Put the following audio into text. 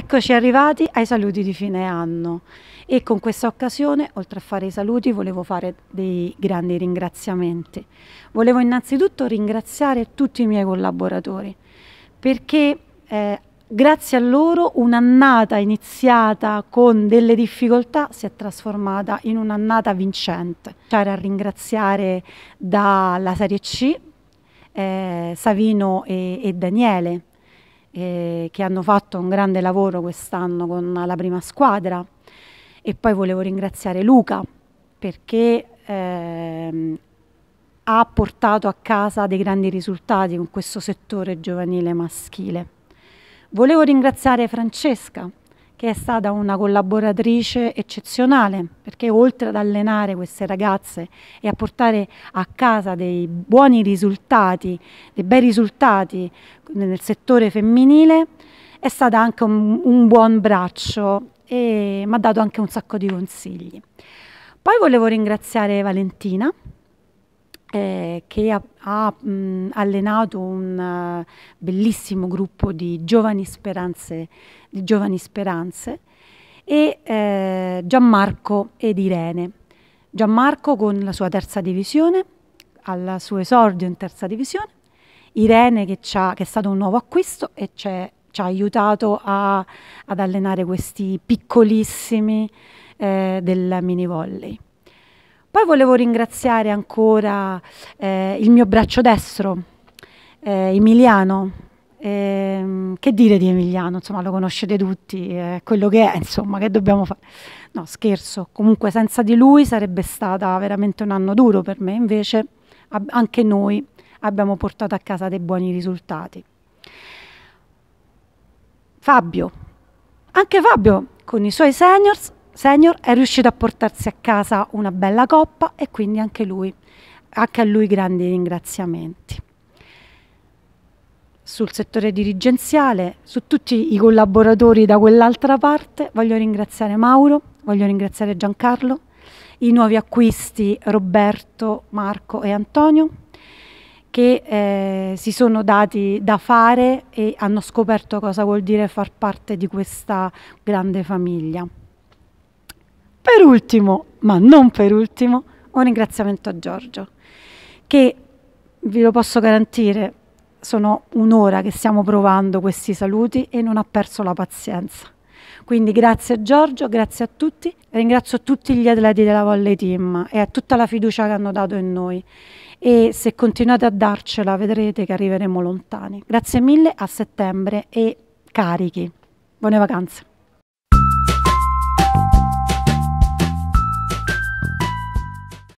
Eccoci arrivati ai saluti di fine anno e con questa occasione, oltre a fare i saluti, volevo fare dei grandi ringraziamenti. Volevo innanzitutto ringraziare tutti i miei collaboratori perché eh, grazie a loro un'annata iniziata con delle difficoltà si è trasformata in un'annata vincente. C'era a ringraziare dalla Serie C eh, Savino e, e Daniele eh, che hanno fatto un grande lavoro quest'anno con la prima squadra e poi volevo ringraziare Luca perché ehm, ha portato a casa dei grandi risultati con questo settore giovanile maschile. Volevo ringraziare Francesca che è stata una collaboratrice eccezionale, perché oltre ad allenare queste ragazze e a portare a casa dei buoni risultati, dei bei risultati nel settore femminile, è stata anche un, un buon braccio e mi ha dato anche un sacco di consigli. Poi volevo ringraziare Valentina, eh, che ha, ha mh, allenato un uh, bellissimo gruppo di giovani speranze, di giovani speranze e eh, Gianmarco ed Irene. Gianmarco con la sua terza divisione, al suo esordio in terza divisione, Irene che, che è stato un nuovo acquisto e ci ha aiutato a, ad allenare questi piccolissimi eh, del mini volley. Poi volevo ringraziare ancora eh, il mio braccio destro, eh, Emiliano. Eh, che dire di Emiliano? Insomma, lo conoscete tutti, è quello che è, insomma, che dobbiamo fare? No, scherzo. Comunque, senza di lui sarebbe stato veramente un anno duro per me. Invece, anche noi abbiamo portato a casa dei buoni risultati. Fabio, anche Fabio con i suoi seniors senior è riuscito a portarsi a casa una bella coppa e quindi anche, lui, anche a lui grandi ringraziamenti. Sul settore dirigenziale, su tutti i collaboratori da quell'altra parte, voglio ringraziare Mauro, voglio ringraziare Giancarlo, i nuovi acquisti Roberto, Marco e Antonio che eh, si sono dati da fare e hanno scoperto cosa vuol dire far parte di questa grande famiglia. Per ultimo, ma non per ultimo, un ringraziamento a Giorgio, che vi lo posso garantire, sono un'ora che stiamo provando questi saluti e non ha perso la pazienza. Quindi grazie a Giorgio, grazie a tutti, ringrazio tutti gli atleti della Valle Team e a tutta la fiducia che hanno dato in noi e se continuate a darcela vedrete che arriveremo lontani. Grazie mille a settembre e carichi. Buone vacanze.